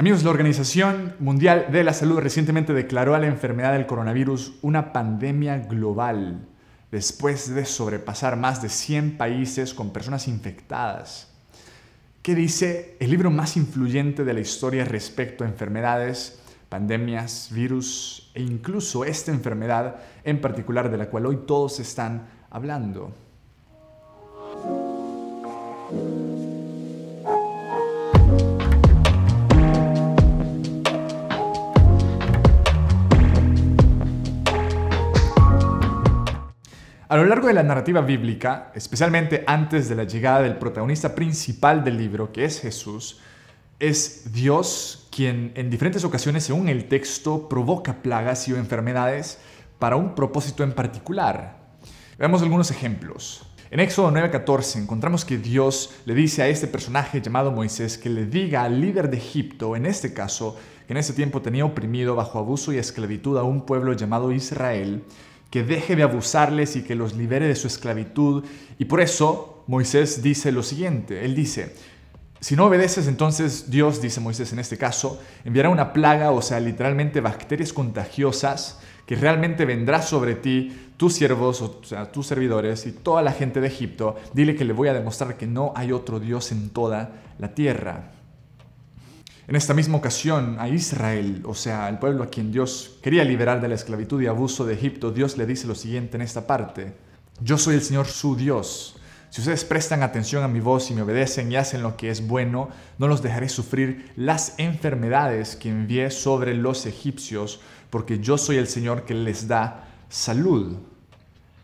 Amigos, la Organización Mundial de la Salud recientemente declaró a la enfermedad del coronavirus una pandemia global después de sobrepasar más de 100 países con personas infectadas. ¿Qué dice el libro más influyente de la historia respecto a enfermedades, pandemias, virus e incluso esta enfermedad en particular de la cual hoy todos están hablando? A lo largo de la narrativa bíblica, especialmente antes de la llegada del protagonista principal del libro, que es Jesús, es Dios quien en diferentes ocasiones, según el texto, provoca plagas y enfermedades para un propósito en particular. Veamos algunos ejemplos. En Éxodo 9:14 encontramos que Dios le dice a este personaje llamado Moisés que le diga al líder de Egipto, en este caso, que en ese tiempo tenía oprimido bajo abuso y esclavitud a un pueblo llamado Israel, que deje de abusarles y que los libere de su esclavitud. Y por eso Moisés dice lo siguiente, él dice, si no obedeces, entonces Dios, dice Moisés en este caso, enviará una plaga, o sea, literalmente bacterias contagiosas, que realmente vendrá sobre ti, tus siervos, o sea, tus servidores y toda la gente de Egipto. Dile que le voy a demostrar que no hay otro Dios en toda la tierra en esta misma ocasión a Israel, o sea, al pueblo a quien Dios quería liberar de la esclavitud y abuso de Egipto, Dios le dice lo siguiente en esta parte. Yo soy el Señor su Dios. Si ustedes prestan atención a mi voz y me obedecen y hacen lo que es bueno, no los dejaré sufrir las enfermedades que envié sobre los egipcios, porque yo soy el Señor que les da salud.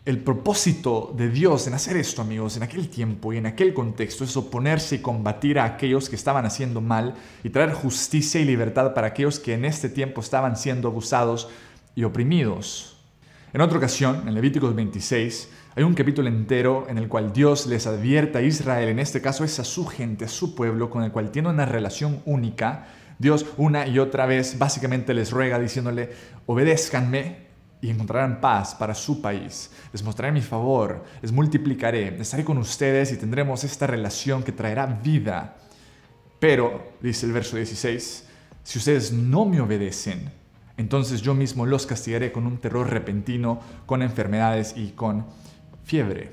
El propósito de Dios en hacer esto, amigos, en aquel tiempo y en aquel contexto es oponerse y combatir a aquellos que estaban haciendo mal y traer justicia y libertad para aquellos que en este tiempo estaban siendo abusados y oprimidos. En otra ocasión, en Levíticos 26, hay un capítulo entero en el cual Dios les advierte a Israel, en este caso es a su gente, a su pueblo, con el cual tiene una relación única. Dios una y otra vez básicamente les ruega diciéndole, obedézcanme, y encontrarán paz para su país. Les mostraré mi favor, les multiplicaré, estaré con ustedes y tendremos esta relación que traerá vida. Pero, dice el verso 16, si ustedes no me obedecen, entonces yo mismo los castigaré con un terror repentino, con enfermedades y con fiebre.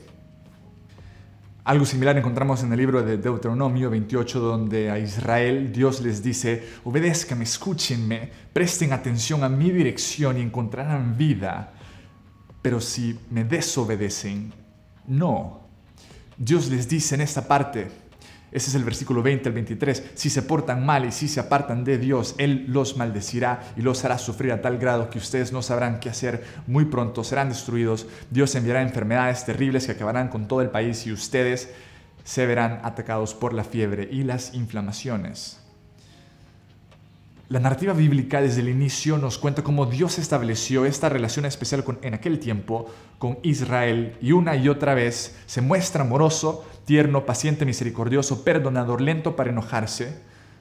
Algo similar encontramos en el libro de Deuteronomio 28, donde a Israel Dios les dice, obedezcan, escúchenme, presten atención a mi dirección y encontrarán vida. Pero si me desobedecen, no. Dios les dice en esta parte, ese es el versículo 20 al 23. Si se portan mal y si se apartan de Dios, Él los maldecirá y los hará sufrir a tal grado que ustedes no sabrán qué hacer. Muy pronto serán destruidos. Dios enviará enfermedades terribles que acabarán con todo el país y ustedes se verán atacados por la fiebre y las inflamaciones. La narrativa bíblica desde el inicio nos cuenta cómo Dios estableció esta relación especial con, en aquel tiempo con Israel y una y otra vez se muestra amoroso, tierno, paciente, misericordioso, perdonador, lento para enojarse.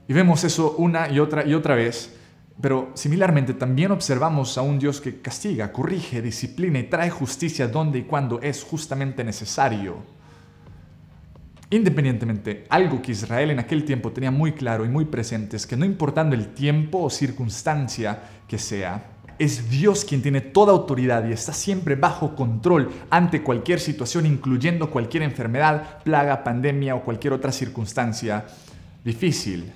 Y vemos eso una y otra y otra vez. Pero similarmente también observamos a un Dios que castiga, corrige, disciplina y trae justicia donde y cuando es justamente necesario. Independientemente, algo que Israel en aquel tiempo tenía muy claro y muy presente es que no importando el tiempo o circunstancia que sea, es Dios quien tiene toda autoridad y está siempre bajo control ante cualquier situación, incluyendo cualquier enfermedad, plaga, pandemia o cualquier otra circunstancia difícil.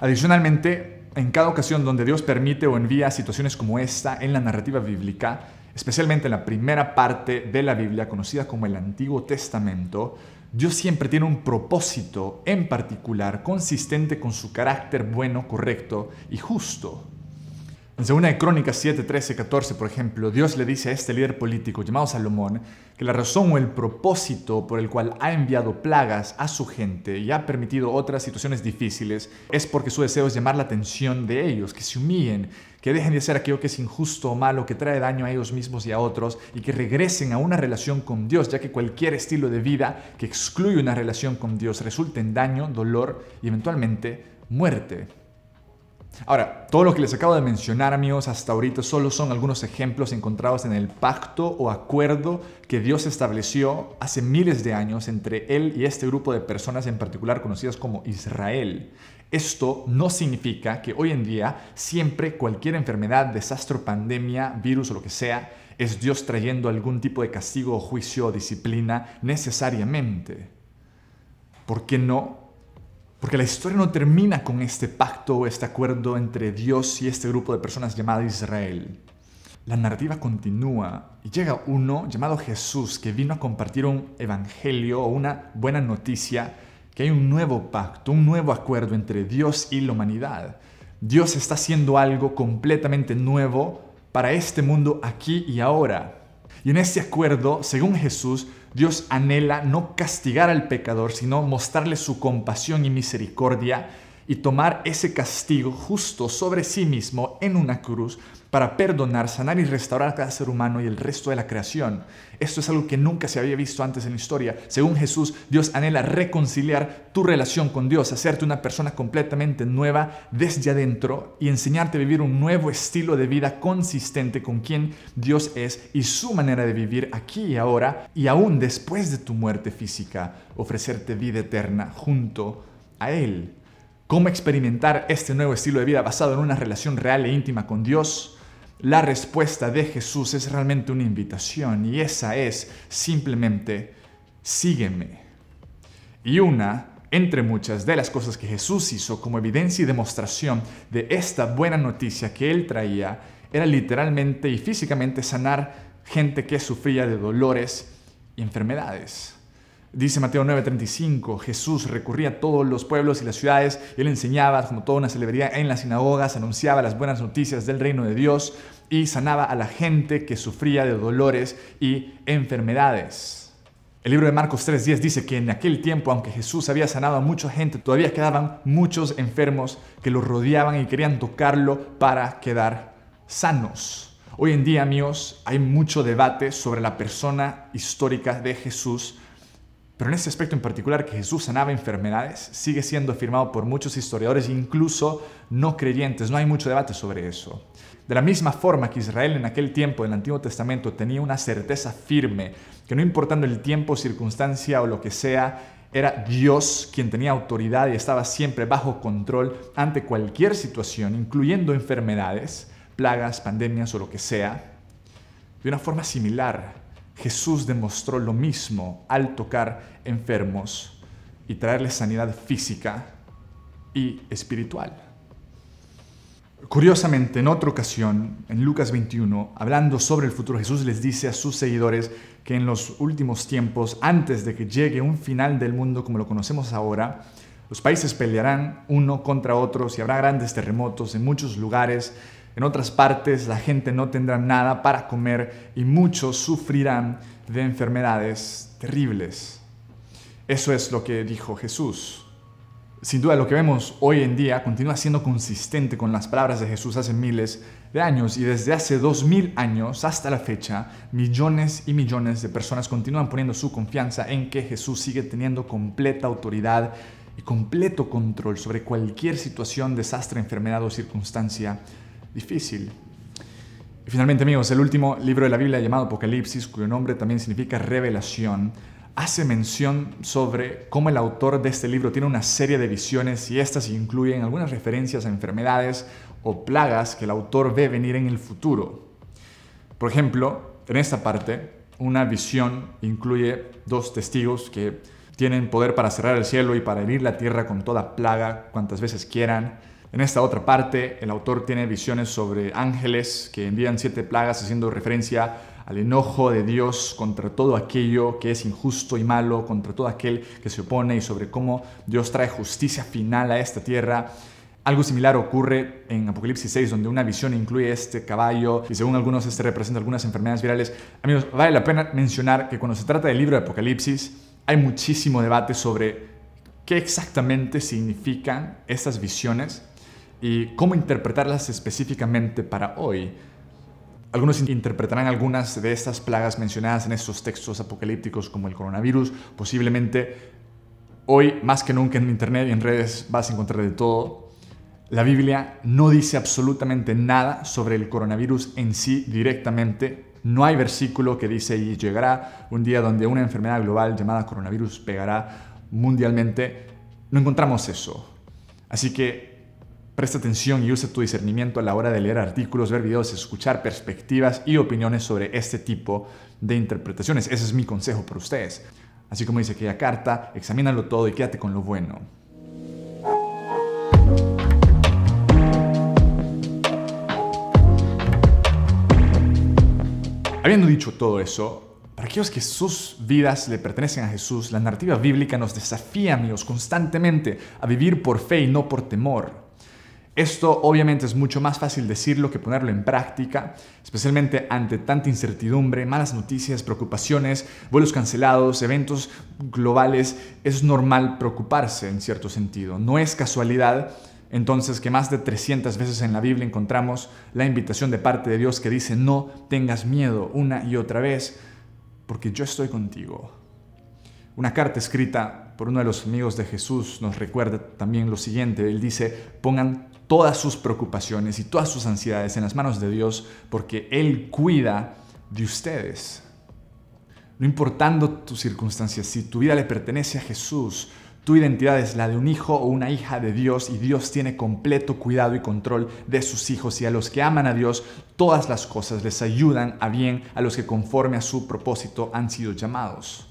Adicionalmente, en cada ocasión donde Dios permite o envía situaciones como esta en la narrativa bíblica, especialmente en la primera parte de la Biblia conocida como el Antiguo Testamento, Dios siempre tiene un propósito en particular consistente con su carácter bueno, correcto y justo. En segunda de Crónicas 7, 13, 14, por ejemplo, Dios le dice a este líder político llamado Salomón que la razón o el propósito por el cual ha enviado plagas a su gente y ha permitido otras situaciones difíciles es porque su deseo es llamar la atención de ellos, que se humillen, que dejen de hacer aquello que es injusto o malo, que trae daño a ellos mismos y a otros, y que regresen a una relación con Dios, ya que cualquier estilo de vida que excluye una relación con Dios resulta en daño, dolor y eventualmente muerte. Ahora, todo lo que les acabo de mencionar, amigos, hasta ahorita solo son algunos ejemplos encontrados en el pacto o acuerdo que Dios estableció hace miles de años entre Él y este grupo de personas en particular conocidas como Israel. Esto no significa que hoy en día siempre cualquier enfermedad, desastre, pandemia, virus o lo que sea, es Dios trayendo algún tipo de castigo o juicio o disciplina necesariamente. ¿Por qué no? Porque la historia no termina con este pacto o este acuerdo entre Dios y este grupo de personas llamado Israel. La narrativa continúa y llega uno llamado Jesús que vino a compartir un evangelio o una buena noticia que hay un nuevo pacto, un nuevo acuerdo entre Dios y la humanidad. Dios está haciendo algo completamente nuevo para este mundo aquí y ahora. Y en este acuerdo, según Jesús, Dios anhela no castigar al pecador, sino mostrarle su compasión y misericordia y tomar ese castigo justo sobre sí mismo en una cruz para perdonar, sanar y restaurar a cada ser humano y el resto de la creación. Esto es algo que nunca se había visto antes en la historia. Según Jesús, Dios anhela reconciliar tu relación con Dios, hacerte una persona completamente nueva desde adentro y enseñarte a vivir un nuevo estilo de vida consistente con quien Dios es y su manera de vivir aquí y ahora y aún después de tu muerte física, ofrecerte vida eterna junto a Él cómo experimentar este nuevo estilo de vida basado en una relación real e íntima con Dios, la respuesta de Jesús es realmente una invitación y esa es simplemente sígueme. Y una entre muchas de las cosas que Jesús hizo como evidencia y demostración de esta buena noticia que él traía era literalmente y físicamente sanar gente que sufría de dolores y enfermedades. Dice Mateo 9:35, Jesús recurría a todos los pueblos y las ciudades, y él enseñaba como toda una celebridad en las sinagogas, anunciaba las buenas noticias del reino de Dios y sanaba a la gente que sufría de dolores y enfermedades. El libro de Marcos 3:10 dice que en aquel tiempo, aunque Jesús había sanado a mucha gente, todavía quedaban muchos enfermos que lo rodeaban y querían tocarlo para quedar sanos. Hoy en día, amigos, hay mucho debate sobre la persona histórica de Jesús pero en este aspecto en particular, que Jesús sanaba enfermedades, sigue siendo afirmado por muchos historiadores, incluso no creyentes. No hay mucho debate sobre eso. De la misma forma que Israel en aquel tiempo del Antiguo Testamento tenía una certeza firme, que no importando el tiempo, circunstancia o lo que sea, era Dios quien tenía autoridad y estaba siempre bajo control ante cualquier situación, incluyendo enfermedades, plagas, pandemias o lo que sea. De una forma similar, Jesús demostró lo mismo al tocar enfermos y traerles sanidad física y espiritual. Curiosamente, en otra ocasión, en Lucas 21, hablando sobre el futuro, Jesús les dice a sus seguidores que en los últimos tiempos, antes de que llegue un final del mundo como lo conocemos ahora, los países pelearán uno contra otros y habrá grandes terremotos en muchos lugares en otras partes la gente no tendrá nada para comer y muchos sufrirán de enfermedades terribles. Eso es lo que dijo Jesús. Sin duda lo que vemos hoy en día continúa siendo consistente con las palabras de Jesús hace miles de años y desde hace dos mil años hasta la fecha millones y millones de personas continúan poniendo su confianza en que Jesús sigue teniendo completa autoridad y completo control sobre cualquier situación, desastre, enfermedad o circunstancia difícil. Y finalmente, amigos, el último libro de la Biblia llamado Apocalipsis, cuyo nombre también significa revelación, hace mención sobre cómo el autor de este libro tiene una serie de visiones y estas incluyen algunas referencias a enfermedades o plagas que el autor ve venir en el futuro. Por ejemplo, en esta parte, una visión incluye dos testigos que tienen poder para cerrar el cielo y para herir la tierra con toda plaga cuantas veces quieran. En esta otra parte, el autor tiene visiones sobre ángeles que envían siete plagas haciendo referencia al enojo de Dios contra todo aquello que es injusto y malo, contra todo aquel que se opone y sobre cómo Dios trae justicia final a esta tierra. Algo similar ocurre en Apocalipsis 6, donde una visión incluye este caballo y según algunos este representa algunas enfermedades virales. Amigos, vale la pena mencionar que cuando se trata del libro de Apocalipsis hay muchísimo debate sobre qué exactamente significan estas visiones y cómo interpretarlas específicamente para hoy. Algunos interpretarán algunas de estas plagas mencionadas en estos textos apocalípticos como el coronavirus. Posiblemente hoy, más que nunca en Internet y en redes, vas a encontrar de todo. La Biblia no dice absolutamente nada sobre el coronavirus en sí directamente. No hay versículo que dice y llegará un día donde una enfermedad global llamada coronavirus pegará mundialmente. No encontramos eso. Así que Presta atención y usa tu discernimiento a la hora de leer artículos, ver videos, escuchar perspectivas y opiniones sobre este tipo de interpretaciones. Ese es mi consejo para ustedes. Así como dice aquella carta, examínalo todo y quédate con lo bueno. Habiendo dicho todo eso, para aquellos que sus vidas le pertenecen a Jesús, la narrativa bíblica nos desafía, amigos, constantemente a vivir por fe y no por temor. Esto obviamente es mucho más fácil decirlo que ponerlo en práctica, especialmente ante tanta incertidumbre, malas noticias, preocupaciones, vuelos cancelados, eventos globales. Es normal preocuparse en cierto sentido. No es casualidad entonces que más de 300 veces en la Biblia encontramos la invitación de parte de Dios que dice, no tengas miedo una y otra vez, porque yo estoy contigo. Una carta escrita por uno de los amigos de Jesús, nos recuerda también lo siguiente. Él dice, pongan todas sus preocupaciones y todas sus ansiedades en las manos de Dios, porque Él cuida de ustedes. No importando tus circunstancias, si tu vida le pertenece a Jesús, tu identidad es la de un hijo o una hija de Dios y Dios tiene completo cuidado y control de sus hijos y a los que aman a Dios, todas las cosas les ayudan a bien a los que conforme a su propósito han sido llamados.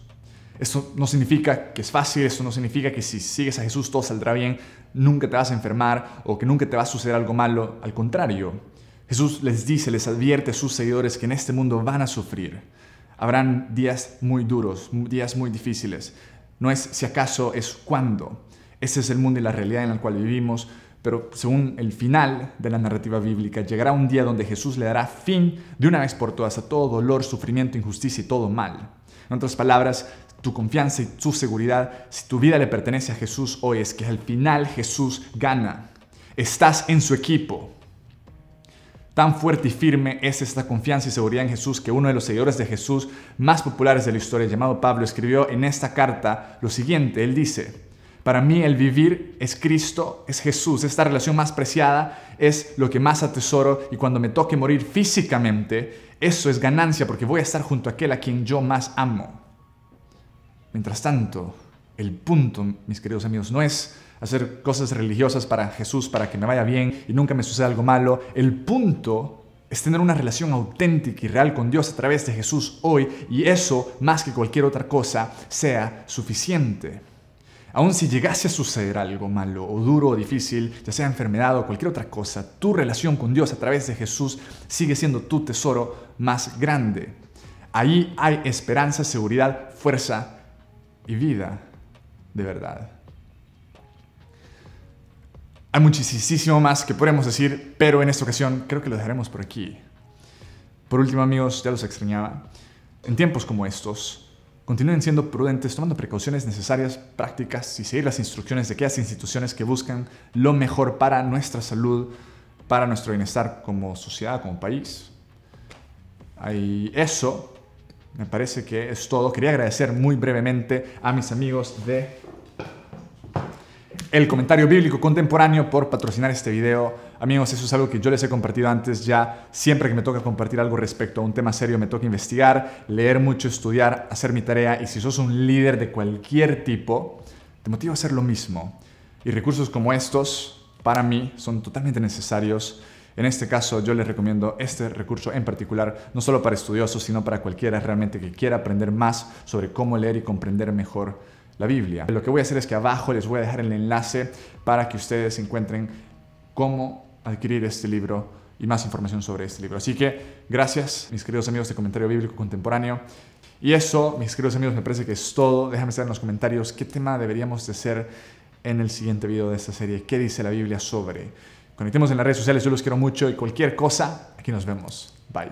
Eso no significa que es fácil, eso no significa que si sigues a Jesús todo saldrá bien, nunca te vas a enfermar o que nunca te va a suceder algo malo. Al contrario, Jesús les dice, les advierte a sus seguidores que en este mundo van a sufrir. Habrán días muy duros, días muy difíciles. No es si acaso, es cuándo. Ese es el mundo y la realidad en la cual vivimos, pero según el final de la narrativa bíblica, llegará un día donde Jesús le dará fin de una vez por todas a todo dolor, sufrimiento, injusticia y todo mal. En otras palabras, tu confianza y tu seguridad, si tu vida le pertenece a Jesús hoy, es que al final Jesús gana. Estás en su equipo. Tan fuerte y firme es esta confianza y seguridad en Jesús que uno de los seguidores de Jesús más populares de la historia, llamado Pablo, escribió en esta carta lo siguiente. Él dice, para mí el vivir es Cristo, es Jesús, esta relación más preciada es lo que más atesoro y cuando me toque morir físicamente, eso es ganancia porque voy a estar junto a aquel a quien yo más amo. Mientras tanto, el punto, mis queridos amigos, no es hacer cosas religiosas para Jesús, para que me vaya bien y nunca me suceda algo malo. El punto es tener una relación auténtica y real con Dios a través de Jesús hoy y eso, más que cualquier otra cosa, sea suficiente. Aún si llegase a suceder algo malo o duro o difícil, ya sea enfermedad o cualquier otra cosa, tu relación con Dios a través de Jesús sigue siendo tu tesoro más grande. Ahí hay esperanza, seguridad, fuerza y vida de verdad. Hay muchísimo más que podemos decir, pero en esta ocasión creo que lo dejaremos por aquí. Por último, amigos, ya los extrañaba. En tiempos como estos, continúen siendo prudentes, tomando precauciones necesarias, prácticas y seguir las instrucciones de aquellas instituciones que buscan lo mejor para nuestra salud, para nuestro bienestar como sociedad, como país. hay eso me parece que es todo. Quería agradecer muy brevemente a mis amigos de El Comentario Bíblico Contemporáneo por patrocinar este video. Amigos, eso es algo que yo les he compartido antes ya. Siempre que me toca compartir algo respecto a un tema serio, me toca investigar, leer mucho, estudiar, hacer mi tarea. Y si sos un líder de cualquier tipo, te motivo a hacer lo mismo. Y recursos como estos, para mí, son totalmente necesarios en este caso yo les recomiendo este recurso en particular, no solo para estudiosos, sino para cualquiera realmente que quiera aprender más sobre cómo leer y comprender mejor la Biblia. Lo que voy a hacer es que abajo les voy a dejar el enlace para que ustedes encuentren cómo adquirir este libro y más información sobre este libro. Así que gracias, mis queridos amigos de Comentario Bíblico Contemporáneo. Y eso, mis queridos amigos, me parece que es todo. Déjame saber en los comentarios qué tema deberíamos de hacer en el siguiente video de esta serie. ¿Qué dice la Biblia sobre Conectemos en las redes sociales, yo los quiero mucho y cualquier cosa, aquí nos vemos. Bye.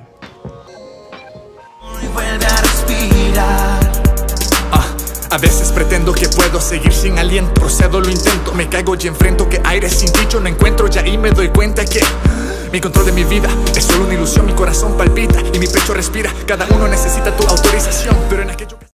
Vuelve a respirar. Ah, a veces pretendo que puedo seguir sin aliento Procedo, lo intento, me caigo y enfrento Que aire sin dicho no encuentro ya y me doy cuenta que Mi control de mi vida es solo una ilusión Mi corazón palpita y mi pecho respira Cada uno necesita tu autorización Pero en aquello...